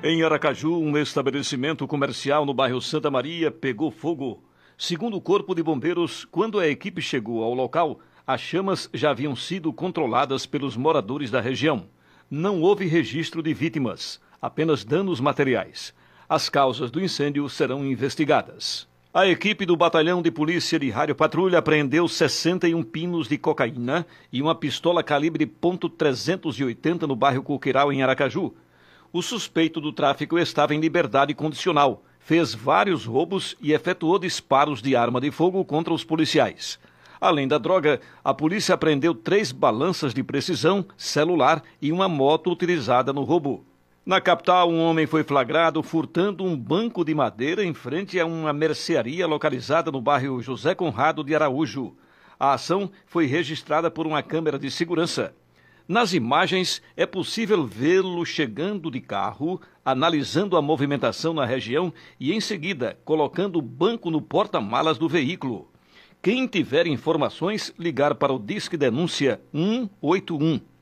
Em Aracaju, um estabelecimento comercial no bairro Santa Maria pegou fogo. Segundo o Corpo de Bombeiros, quando a equipe chegou ao local, as chamas já haviam sido controladas pelos moradores da região. Não houve registro de vítimas, apenas danos materiais. As causas do incêndio serão investigadas. A equipe do Batalhão de Polícia de Rádio Patrulha apreendeu 61 pinos de cocaína e uma pistola calibre .380 no bairro Coqueiral, em Aracaju o suspeito do tráfico estava em liberdade condicional, fez vários roubos e efetuou disparos de arma de fogo contra os policiais. Além da droga, a polícia apreendeu três balanças de precisão, celular e uma moto utilizada no roubo. Na capital, um homem foi flagrado furtando um banco de madeira em frente a uma mercearia localizada no bairro José Conrado de Araújo. A ação foi registrada por uma câmera de segurança. Nas imagens, é possível vê-lo chegando de carro, analisando a movimentação na região e, em seguida, colocando o banco no porta-malas do veículo. Quem tiver informações, ligar para o Disque Denúncia 181.